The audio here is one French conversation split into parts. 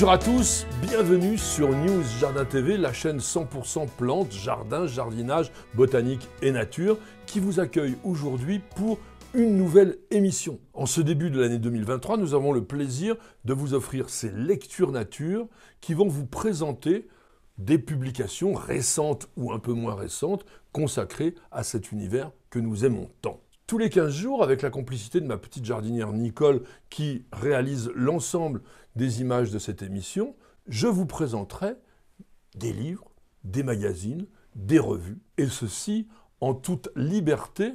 Bonjour à tous, bienvenue sur News Jardin TV, la chaîne 100% plantes, jardins, jardinage, botanique et nature, qui vous accueille aujourd'hui pour une nouvelle émission. En ce début de l'année 2023, nous avons le plaisir de vous offrir ces lectures nature qui vont vous présenter des publications récentes ou un peu moins récentes consacrées à cet univers que nous aimons tant tous les 15 jours, avec la complicité de ma petite jardinière Nicole, qui réalise l'ensemble des images de cette émission, je vous présenterai des livres, des magazines, des revues, et ceci en toute liberté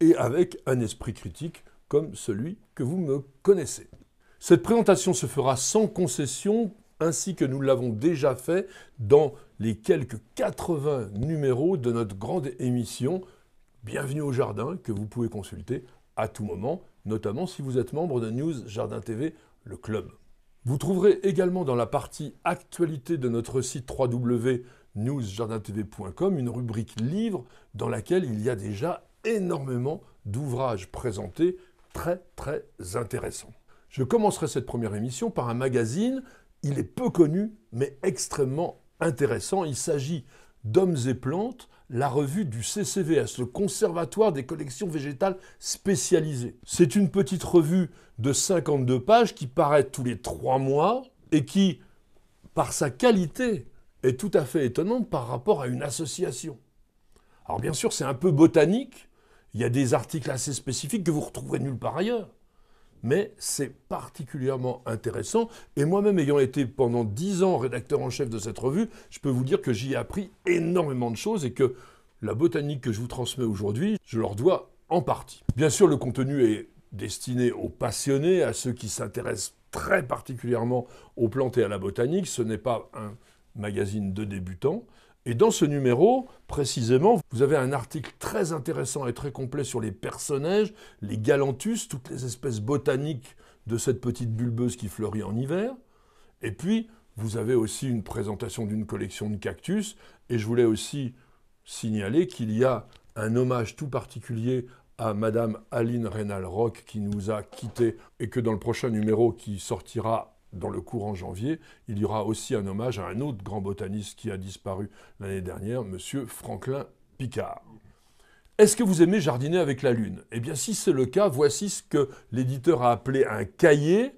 et avec un esprit critique comme celui que vous me connaissez. Cette présentation se fera sans concession, ainsi que nous l'avons déjà fait dans les quelques 80 numéros de notre grande émission Bienvenue au Jardin que vous pouvez consulter à tout moment, notamment si vous êtes membre de News Jardin TV, le club. Vous trouverez également dans la partie actualité de notre site www.newsjardintv.com une rubrique livre dans laquelle il y a déjà énormément d'ouvrages présentés très très intéressants. Je commencerai cette première émission par un magazine, il est peu connu mais extrêmement intéressant, il s'agit d'Hommes et Plantes, la revue du CCVS, le Conservatoire des collections végétales spécialisées. C'est une petite revue de 52 pages qui paraît tous les trois mois et qui, par sa qualité, est tout à fait étonnante par rapport à une association. Alors bien sûr, c'est un peu botanique, il y a des articles assez spécifiques que vous retrouverez nulle part ailleurs mais c'est particulièrement intéressant. Et moi-même, ayant été pendant dix ans rédacteur en chef de cette revue, je peux vous dire que j'y ai appris énormément de choses et que la botanique que je vous transmets aujourd'hui, je leur dois en partie. Bien sûr, le contenu est destiné aux passionnés, à ceux qui s'intéressent très particulièrement aux plantes et à la botanique. Ce n'est pas un magazine de débutants. Et dans ce numéro, précisément, vous avez un article très intéressant et très complet sur les personnages, les galantus, toutes les espèces botaniques de cette petite bulbeuse qui fleurit en hiver. Et puis, vous avez aussi une présentation d'une collection de cactus. Et je voulais aussi signaler qu'il y a un hommage tout particulier à Madame Aline Reynal-Rock qui nous a quittés et que dans le prochain numéro qui sortira dans le courant janvier, il y aura aussi un hommage à un autre grand botaniste qui a disparu l'année dernière, M. Franklin Picard. Est-ce que vous aimez jardiner avec la Lune Eh bien, si c'est le cas, voici ce que l'éditeur a appelé un cahier,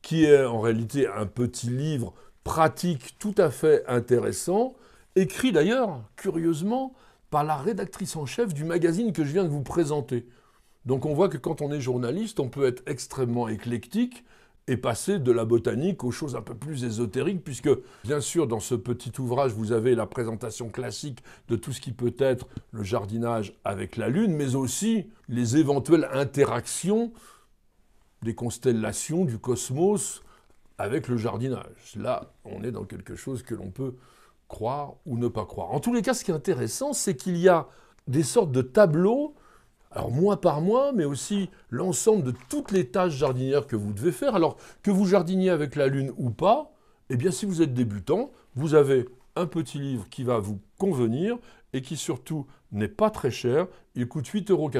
qui est en réalité un petit livre pratique tout à fait intéressant, écrit d'ailleurs, curieusement, par la rédactrice en chef du magazine que je viens de vous présenter. Donc on voit que quand on est journaliste, on peut être extrêmement éclectique, et passer de la botanique aux choses un peu plus ésotériques, puisque bien sûr dans ce petit ouvrage vous avez la présentation classique de tout ce qui peut être le jardinage avec la Lune, mais aussi les éventuelles interactions des constellations du cosmos avec le jardinage. Là, on est dans quelque chose que l'on peut croire ou ne pas croire. En tous les cas, ce qui est intéressant, c'est qu'il y a des sortes de tableaux alors mois par mois, mais aussi l'ensemble de toutes les tâches jardinières que vous devez faire. Alors que vous jardiniez avec la lune ou pas, eh bien si vous êtes débutant, vous avez un petit livre qui va vous convenir et qui surtout n'est pas très cher. Il coûte 8,90 euros.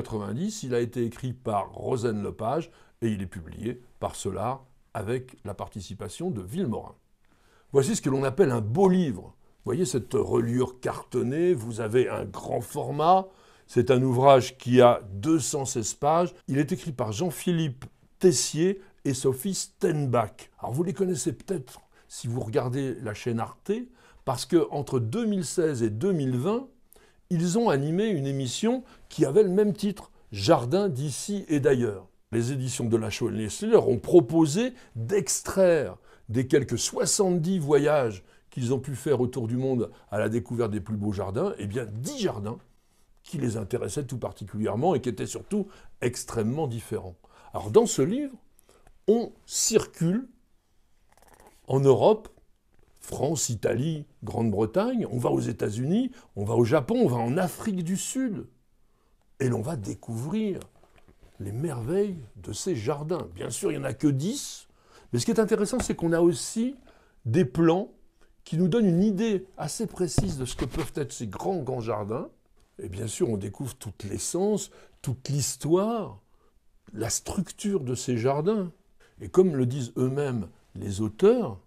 Il a été écrit par Rosen Lepage et il est publié par Solar avec la participation de Villemorin. Voici ce que l'on appelle un beau livre. Vous voyez cette reliure cartonnée, vous avez un grand format, c'est un ouvrage qui a 216 pages. Il est écrit par Jean-Philippe Tessier et Sophie Stenbach. Alors vous les connaissez peut-être si vous regardez la chaîne Arte, parce que entre 2016 et 2020, ils ont animé une émission qui avait le même titre, Jardin d'ici et d'ailleurs. Les éditions de la leur ont proposé d'extraire des quelques 70 voyages qu'ils ont pu faire autour du monde à la découverte des plus beaux jardins, eh bien 10 jardins qui les intéressait tout particulièrement et qui était surtout extrêmement différent. Alors dans ce livre, on circule en Europe, France, Italie, Grande-Bretagne, on va aux États-Unis, on va au Japon, on va en Afrique du Sud, et l'on va découvrir les merveilles de ces jardins. Bien sûr, il n'y en a que dix, mais ce qui est intéressant, c'est qu'on a aussi des plans qui nous donnent une idée assez précise de ce que peuvent être ces grands, grands jardins. Et bien sûr, on découvre toute l'essence, toute l'histoire, la structure de ces jardins. Et comme le disent eux-mêmes les auteurs,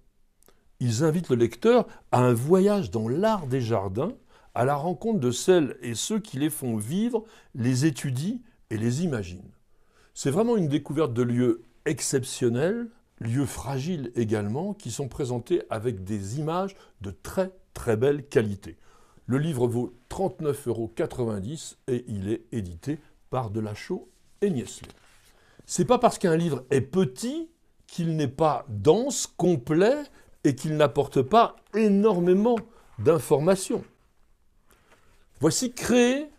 ils invitent le lecteur à un voyage dans l'art des jardins, à la rencontre de celles et ceux qui les font vivre, les étudient et les imaginent. C'est vraiment une découverte de lieux exceptionnels, lieux fragiles également, qui sont présentés avec des images de très très belle qualité. Le livre vaut 39,90 euros et il est édité par Delachaux et Niesley. C'est pas parce qu'un livre est petit qu'il n'est pas dense, complet et qu'il n'apporte pas énormément d'informations. Voici créer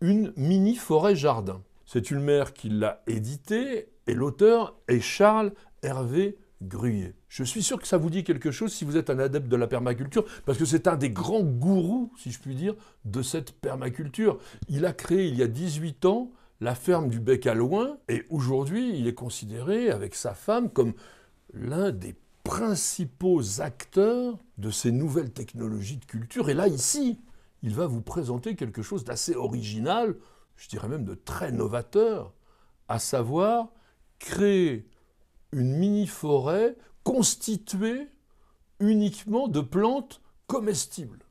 une mini forêt-jardin. C'est une mère qui l'a édité et l'auteur est Charles Hervé je suis sûr que ça vous dit quelque chose si vous êtes un adepte de la permaculture, parce que c'est un des grands gourous, si je puis dire, de cette permaculture. Il a créé il y a 18 ans la ferme du Bec à Loin, et aujourd'hui il est considéré avec sa femme comme l'un des principaux acteurs de ces nouvelles technologies de culture. Et là, ici, il va vous présenter quelque chose d'assez original, je dirais même de très novateur, à savoir créer une mini-forêt constituée uniquement de plantes comestibles.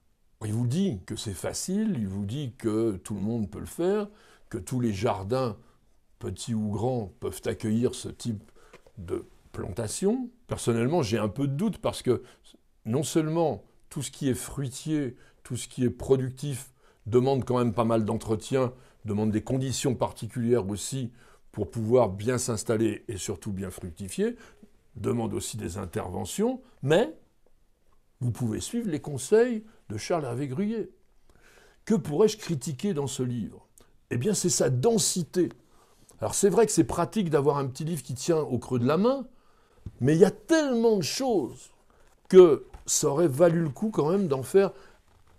Il vous dit que c'est facile, il vous dit que tout le monde peut le faire, que tous les jardins, petits ou grands, peuvent accueillir ce type de plantation. Personnellement, j'ai un peu de doute parce que non seulement tout ce qui est fruitier, tout ce qui est productif demande quand même pas mal d'entretien, demande des conditions particulières aussi pour pouvoir bien s'installer et surtout bien fructifier, demande aussi des interventions, mais vous pouvez suivre les conseils de Charles Hervé Que pourrais-je critiquer dans ce livre Eh bien, c'est sa densité. Alors, c'est vrai que c'est pratique d'avoir un petit livre qui tient au creux de la main, mais il y a tellement de choses que ça aurait valu le coup quand même d'en faire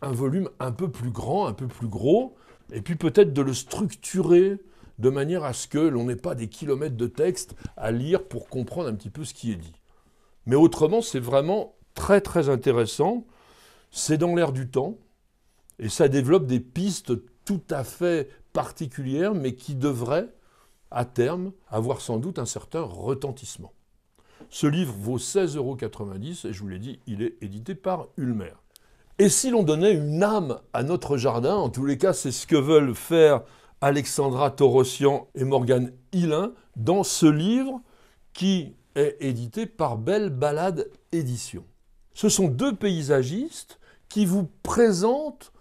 un volume un peu plus grand, un peu plus gros, et puis peut-être de le structurer de manière à ce que l'on n'ait pas des kilomètres de texte à lire pour comprendre un petit peu ce qui est dit. Mais autrement, c'est vraiment très très intéressant, c'est dans l'air du temps, et ça développe des pistes tout à fait particulières, mais qui devraient, à terme, avoir sans doute un certain retentissement. Ce livre vaut 16,90 euros, et je vous l'ai dit, il est édité par Ulmer. Et si l'on donnait une âme à notre jardin, en tous les cas, c'est ce que veulent faire Alexandra Torossian et Morgane Hillin dans ce livre qui est édité par Belle Balade Édition. Ce sont deux paysagistes qui vous présentent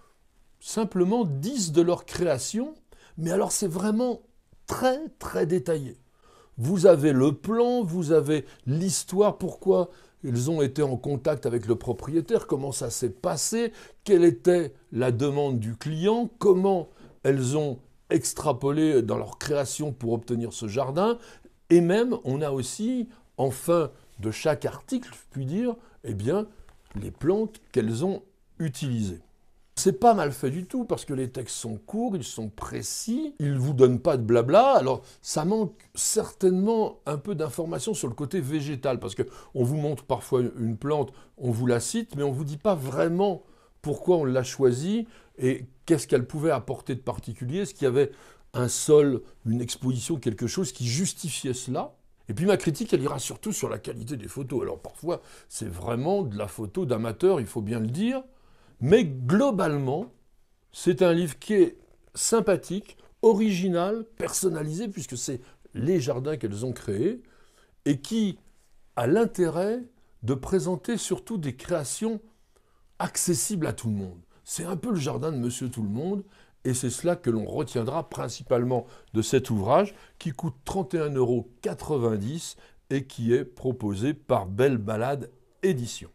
simplement 10 de leurs créations, mais alors c'est vraiment très très détaillé. Vous avez le plan, vous avez l'histoire, pourquoi ils ont été en contact avec le propriétaire, comment ça s'est passé, quelle était la demande du client, comment elles ont extrapolés dans leur création pour obtenir ce jardin. Et même, on a aussi, en fin de chaque article, je puis dire, eh bien, les plantes qu'elles ont utilisées. C'est pas mal fait du tout parce que les textes sont courts, ils sont précis, ils vous donnent pas de blabla. Alors ça manque certainement un peu d'informations sur le côté végétal parce que on vous montre parfois une plante, on vous la cite, mais on vous dit pas vraiment pourquoi on l'a choisie et qu'est-ce qu'elle pouvait apporter de particulier, est-ce qu'il y avait un sol, une exposition, quelque chose qui justifiait cela. Et puis ma critique, elle ira surtout sur la qualité des photos. Alors parfois, c'est vraiment de la photo d'amateur, il faut bien le dire, mais globalement, c'est un livre qui est sympathique, original, personnalisé, puisque c'est les jardins qu'elles ont créés, et qui a l'intérêt de présenter surtout des créations accessible à tout le monde. C'est un peu le jardin de Monsieur Tout le Monde, et c'est cela que l'on retiendra principalement de cet ouvrage qui coûte 31,90 euros et qui est proposé par Belle Balade Édition.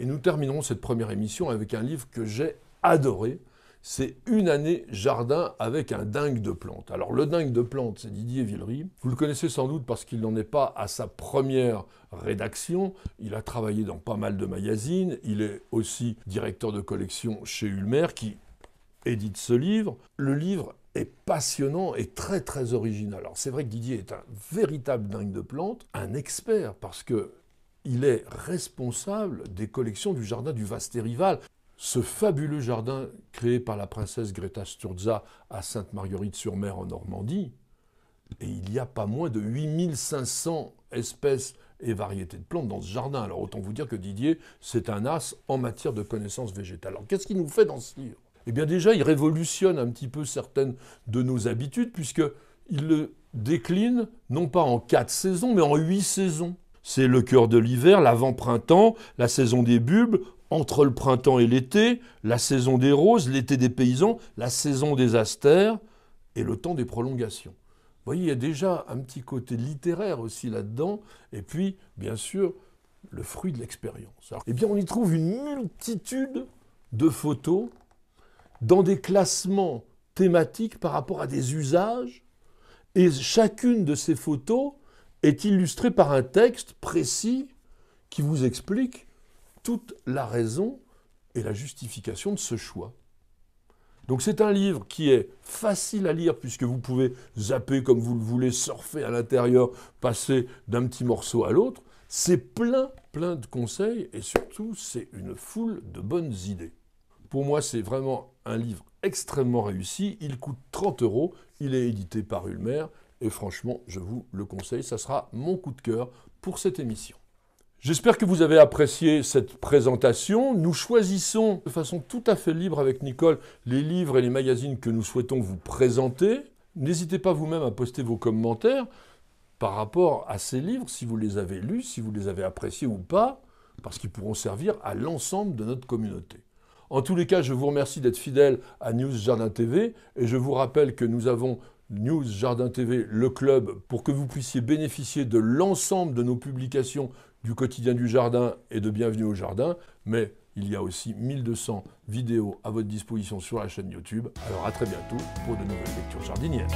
Et nous terminerons cette première émission avec un livre que j'ai adoré, c'est une année jardin avec un dingue de plantes. Alors le dingue de plantes, c'est Didier Villery. Vous le connaissez sans doute parce qu'il n'en est pas à sa première rédaction. Il a travaillé dans pas mal de magazines. Il est aussi directeur de collection chez Ulmer qui édite ce livre. Le livre est passionnant et très très original. Alors c'est vrai que Didier est un véritable dingue de plantes, un expert parce que il est responsable des collections du jardin du Vaste Rival ce fabuleux jardin créé par la princesse Greta Sturza à Sainte-Marguerite-sur-Mer en Normandie, et il y a pas moins de 8500 espèces et variétés de plantes dans ce jardin. Alors autant vous dire que Didier, c'est un as en matière de connaissances végétales. Alors qu'est-ce qu'il nous fait dans ce livre Eh bien déjà, il révolutionne un petit peu certaines de nos habitudes, puisqu'il le décline non pas en quatre saisons, mais en huit saisons. C'est le cœur de l'hiver, l'avant-printemps, la saison des bulbes, entre le printemps et l'été, la saison des roses, l'été des paysans, la saison des astères et le temps des prolongations. Vous voyez, il y a déjà un petit côté littéraire aussi là-dedans, et puis, bien sûr, le fruit de l'expérience. Eh bien, on y trouve une multitude de photos dans des classements thématiques par rapport à des usages, et chacune de ces photos est illustrée par un texte précis qui vous explique toute la raison et la justification de ce choix. Donc c'est un livre qui est facile à lire puisque vous pouvez zapper comme vous le voulez, surfer à l'intérieur, passer d'un petit morceau à l'autre. C'est plein, plein de conseils et surtout c'est une foule de bonnes idées. Pour moi c'est vraiment un livre extrêmement réussi. Il coûte 30 euros, il est édité par Ulmer et franchement je vous le conseille, ça sera mon coup de cœur pour cette émission. J'espère que vous avez apprécié cette présentation. Nous choisissons de façon tout à fait libre avec Nicole les livres et les magazines que nous souhaitons vous présenter. N'hésitez pas vous-même à poster vos commentaires par rapport à ces livres, si vous les avez lus, si vous les avez appréciés ou pas, parce qu'ils pourront servir à l'ensemble de notre communauté. En tous les cas, je vous remercie d'être fidèle à News Jardin TV et je vous rappelle que nous avons News Jardin TV, le club, pour que vous puissiez bénéficier de l'ensemble de nos publications du quotidien du jardin et de Bienvenue au jardin, mais il y a aussi 1200 vidéos à votre disposition sur la chaîne YouTube. Alors à très bientôt pour de nouvelles lectures jardinières.